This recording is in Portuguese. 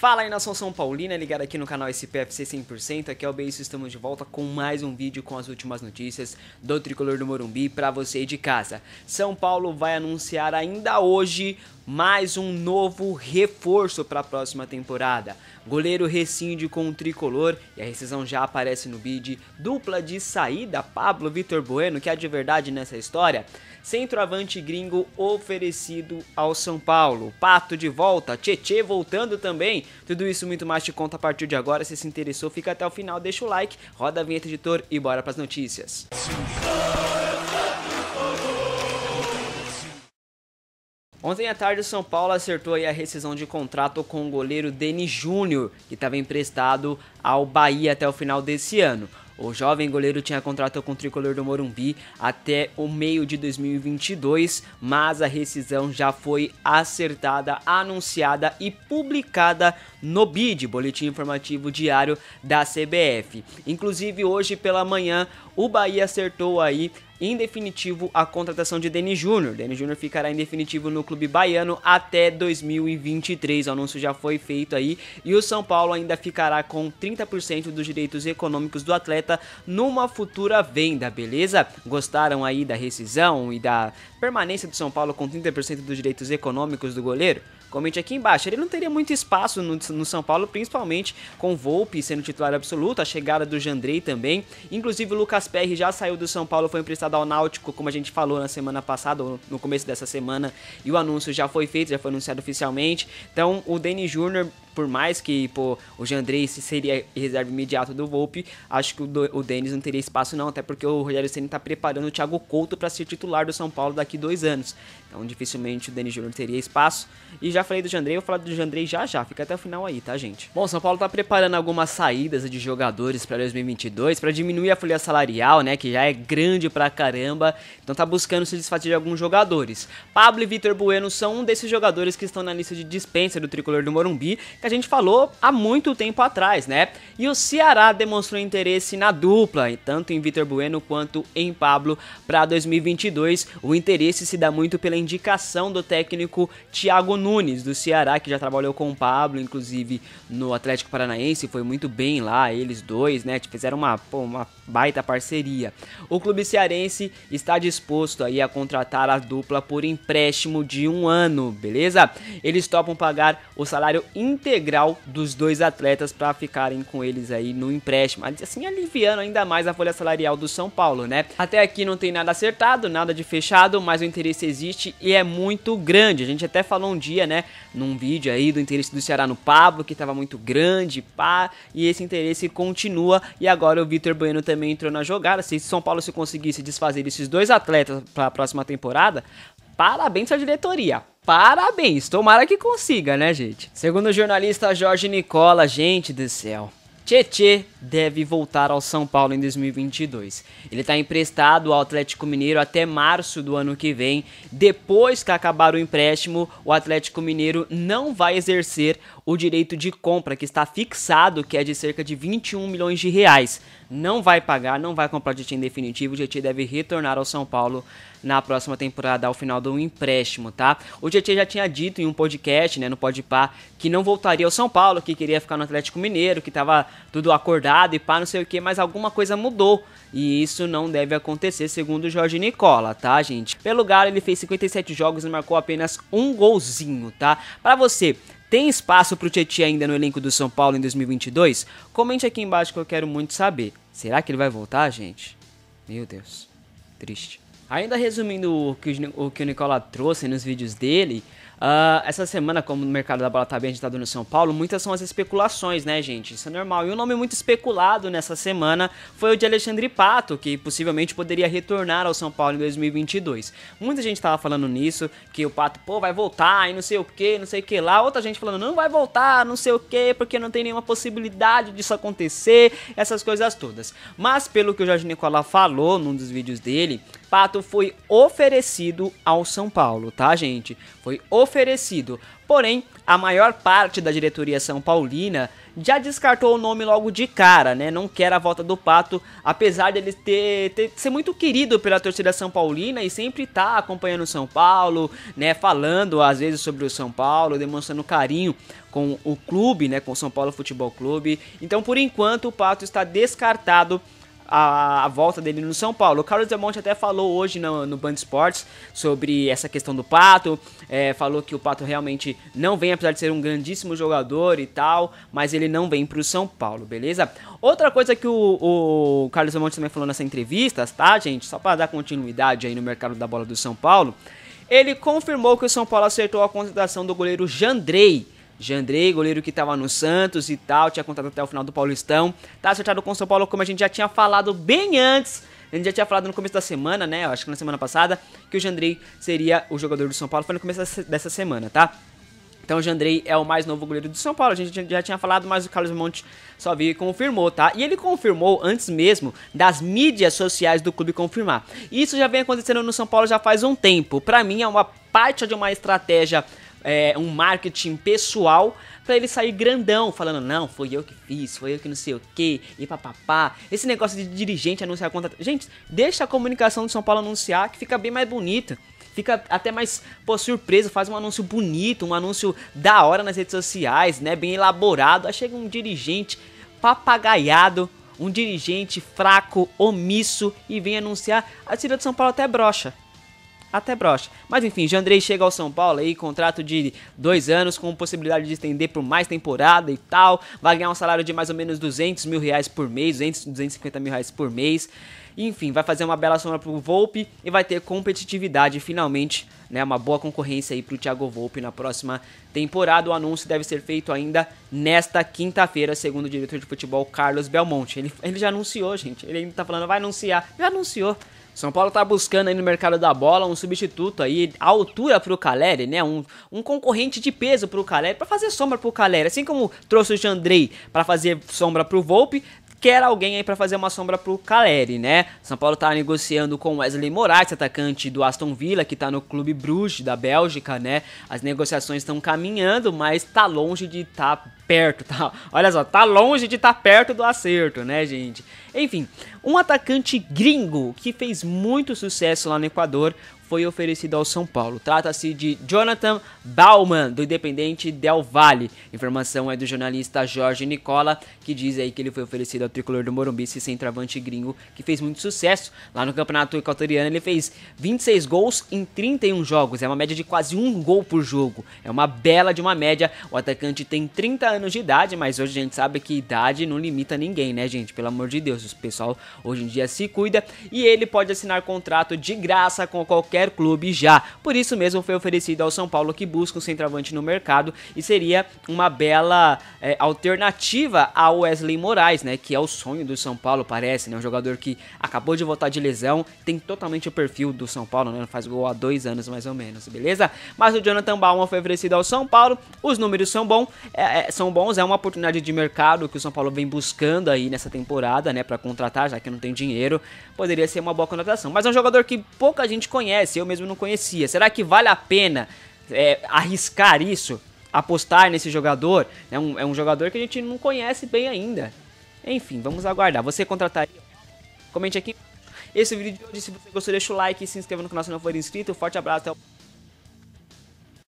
Fala aí nação São Paulina, ligado aqui no canal SPFC 100%, aqui é o Beiço, estamos de volta com mais um vídeo com as últimas notícias do Tricolor do Morumbi para você de casa. São Paulo vai anunciar ainda hoje mais um novo reforço para a próxima temporada. Goleiro rescinde com o tricolor e a rescisão já aparece no bid. Dupla de saída, Pablo Vitor Bueno, que é de verdade nessa história. Centroavante gringo oferecido ao São Paulo. Pato de volta, Tietê voltando também. Tudo isso muito mais te conta a partir de agora. Se se interessou, fica até o final, deixa o like, roda a vinheta editor e bora para as notícias. Sim. Ontem à tarde, o São Paulo acertou a rescisão de contrato com o goleiro Denis Júnior, que estava emprestado ao Bahia até o final desse ano. O jovem goleiro tinha contrato com o tricolor do Morumbi até o meio de 2022, mas a rescisão já foi acertada, anunciada e publicada no BID, Boletim Informativo Diário da CBF. Inclusive, hoje pela manhã, o Bahia acertou aí em definitivo a contratação de Denis Júnior. Denis Júnior ficará em definitivo no clube baiano até 2023. O anúncio já foi feito aí e o São Paulo ainda ficará com 30% dos direitos econômicos do atleta numa futura venda, beleza? Gostaram aí da rescisão e da permanência do São Paulo com 30% dos direitos econômicos do goleiro? Comente aqui embaixo. Ele não teria muito espaço no, no São Paulo, principalmente com Volpe sendo titular absoluto, a chegada do Jandrei também. Inclusive o Lucas Perry já saiu do São Paulo, foi emprestado passado ao Náutico, como a gente falou na semana passada, ou no começo dessa semana, e o anúncio já foi feito, já foi anunciado oficialmente. Então o Danny Júnior por mais que pô, o Jandrei seria reserva imediato do Volpe, acho que o, do, o Denis não teria espaço não, até porque o Rogério Ceni está preparando o Thiago Couto para ser titular do São Paulo daqui dois anos. Então dificilmente o Denis Júnior teria espaço. E já falei do Jandrei, vou falar do Jandrei já já, fica até o final aí, tá gente? Bom, São Paulo está preparando algumas saídas de jogadores para 2022 para diminuir a folha salarial, né, que já é grande pra caramba. Então tá buscando se desfazer de alguns jogadores. Pablo e Vitor Bueno são um desses jogadores que estão na lista de dispensa do tricolor do Morumbi, que a gente falou há muito tempo atrás, né? E o Ceará demonstrou interesse na dupla, tanto em Vitor Bueno quanto em Pablo para 2022. O interesse se dá muito pela indicação do técnico Thiago Nunes do Ceará, que já trabalhou com o Pablo, inclusive no Atlético Paranaense, foi muito bem lá, eles dois, né? Fizeram uma, pô, uma baita parceria. O clube cearense está disposto aí a contratar a dupla por empréstimo de um ano, beleza? Eles topam pagar o salário integral integral dos dois atletas para ficarem com eles aí no empréstimo, assim aliviando ainda mais a folha salarial do São Paulo, né? Até aqui não tem nada acertado, nada de fechado, mas o interesse existe e é muito grande. A gente até falou um dia, né, num vídeo aí do interesse do Ceará no Pablo, que estava muito grande, pá, e esse interesse continua e agora o Vitor Bueno também entrou na jogada. Se São Paulo se conseguisse desfazer esses dois atletas para a próxima temporada, parabéns à diretoria parabéns. Tomara que consiga, né, gente? Segundo o jornalista Jorge Nicola, gente do céu. Tietê deve voltar ao São Paulo em 2022. Ele está emprestado ao Atlético Mineiro até março do ano que vem. Depois que acabar o empréstimo, o Atlético Mineiro não vai exercer o direito de compra que está fixado, que é de cerca de 21 milhões de reais. Não vai pagar, não vai comprar de Tietê em definitivo. O Tietê deve retornar ao São Paulo na próxima temporada ao final do empréstimo, tá? O Tietchan já tinha dito em um podcast, né, no Podpar, que não voltaria ao São Paulo, que queria ficar no Atlético Mineiro, que tava tudo acordado e pá, não sei o que, mas alguma coisa mudou. E isso não deve acontecer, segundo o Jorge Nicola, tá, gente? Pelo Galo, ele fez 57 jogos e marcou apenas um golzinho, tá? Para você, tem espaço para o Tietchan ainda no elenco do São Paulo em 2022? Comente aqui embaixo que eu quero muito saber. Será que ele vai voltar, gente? Meu Deus, triste. Ainda resumindo o que o, o, que o Nicola trouxe nos vídeos dele, Uh, essa semana, como o mercado da bola tá bem agitado no São Paulo, muitas são as especulações, né, gente? Isso é normal. E um nome muito especulado nessa semana foi o de Alexandre Pato, que possivelmente poderia retornar ao São Paulo em 2022. Muita gente tava falando nisso, que o Pato, pô, vai voltar e não sei o que, não sei o que lá. Outra gente falando, não vai voltar, não sei o que, porque não tem nenhuma possibilidade disso acontecer, essas coisas todas. Mas, pelo que o Jorge Nicolau falou num dos vídeos dele, Pato foi oferecido ao São Paulo, tá, gente? Foi oferecido oferecido. Porém, a maior parte da diretoria São Paulina já descartou o nome logo de cara, né? Não quer a volta do Pato, apesar dele ter, ter ser muito querido pela torcida São Paulina e sempre estar tá acompanhando o São Paulo, né? Falando às vezes sobre o São Paulo, demonstrando carinho com o clube, né? Com o São Paulo Futebol Clube. Então, por enquanto, o Pato está descartado a, a, volta dele no São Paulo. O Carlos Del até falou hoje no, no Band Sports sobre essa questão do Pato, é, falou que o Pato realmente não vem, apesar de ser um grandíssimo jogador e tal, mas ele não vem pro São Paulo, beleza? Outra coisa que o, o Carlos Del também falou nessa entrevista, tá, gente? Só para dar continuidade aí no mercado da bola do São Paulo, ele confirmou que o São Paulo acertou a contratação do goleiro Jandrei Jandrei, goleiro que estava no Santos e tal, tinha contado até o final do Paulistão. Tá acertado com o São Paulo, como a gente já tinha falado bem antes. A gente já tinha falado no começo da semana, né? Acho que na semana passada, que o Jandrei seria o jogador do São Paulo. Foi no começo dessa semana, tá? Então o Jandrei é o mais novo goleiro do São Paulo. A gente já tinha falado, mas o Carlos Monte só veio e confirmou, tá? E ele confirmou antes mesmo das mídias sociais do clube confirmar. Isso já vem acontecendo no São Paulo já faz um tempo. Para mim é uma parte de uma estratégia é, um marketing pessoal para ele sair grandão, falando, não, foi eu que fiz, foi eu que não sei o que, e papapá. Esse negócio de dirigente anunciar conta. Gente, deixa a comunicação de São Paulo anunciar que fica bem mais bonita. Fica até mais pô, surpreso, faz um anúncio bonito, um anúncio da hora nas redes sociais, né? Bem elaborado. Aí chega um dirigente papagaiado, um dirigente fraco, omisso e vem anunciar. A cidade de São Paulo até brocha até brocha. Mas enfim, Jandrei chega ao São Paulo aí, contrato de dois anos, com possibilidade de estender por mais temporada e tal. Vai ganhar um salário de mais ou menos 200 mil reais por mês, 200, 250 mil reais por mês. Enfim, vai fazer uma bela sombra pro Volpe e vai ter competitividade finalmente, né? Uma boa concorrência aí pro Thiago Volpe na próxima temporada. O anúncio deve ser feito ainda nesta quinta-feira, segundo o diretor de futebol Carlos Belmonte. Ele, ele já anunciou, gente. Ele ainda tá falando, vai anunciar. Já anunciou. São Paulo tá buscando aí no mercado da bola um substituto aí, à altura pro Caleri, né? Um, um concorrente de peso pro Caleri, para fazer sombra pro Caleri. Assim como trouxe o Jandrei para fazer sombra pro Volpe, quer alguém aí para fazer uma sombra pro Caleri, né? São Paulo tá negociando com Wesley Moraes, atacante do Aston Villa, que tá no Clube Bruges da Bélgica, né? As negociações estão caminhando, mas tá longe de estar tá perto, tá? Olha só, tá longe de estar tá perto do acerto, né, gente? Enfim, um atacante gringo que fez muito sucesso lá no Equador foi oferecido ao São Paulo. Trata-se de Jonathan Bauman, do Independente Del Valle. Informação é do jornalista Jorge Nicola, que diz aí que ele foi oferecido ao tricolor do Morumbi, esse centroavante gringo que fez muito sucesso lá no Campeonato Equatoriano. Ele fez 26 gols em 31 jogos, é uma média de quase um gol por jogo. É uma bela de uma média. O atacante tem 30 anos de idade, mas hoje a gente sabe que idade não limita ninguém, né, gente? Pelo amor de Deus o pessoal hoje em dia se cuida e ele pode assinar contrato de graça com qualquer clube já. Por isso mesmo foi oferecido ao São Paulo que busca um centroavante no mercado e seria uma bela é, alternativa ao Wesley Moraes, né? Que é o sonho do São Paulo, parece, né? Um jogador que acabou de voltar de lesão, tem totalmente o perfil do São Paulo, né? Faz gol há dois anos mais ou menos, beleza? Mas o Jonathan Bauman foi oferecido ao São Paulo, os números são bom é, são bons, é uma oportunidade de mercado que o São Paulo vem buscando aí nessa temporada, né? para contratar, já que não tem dinheiro, poderia ser uma boa contratação. Mas é um jogador que pouca gente conhece, eu mesmo não conhecia. Será que vale a pena é, arriscar isso? Apostar nesse jogador? É um, é um jogador que a gente não conhece bem ainda. Enfim, vamos aguardar. Você contrataria? Comente aqui. Esse vídeo de hoje, se você gostou, deixa o like e se inscreva no canal se não for inscrito. Forte abraço, até o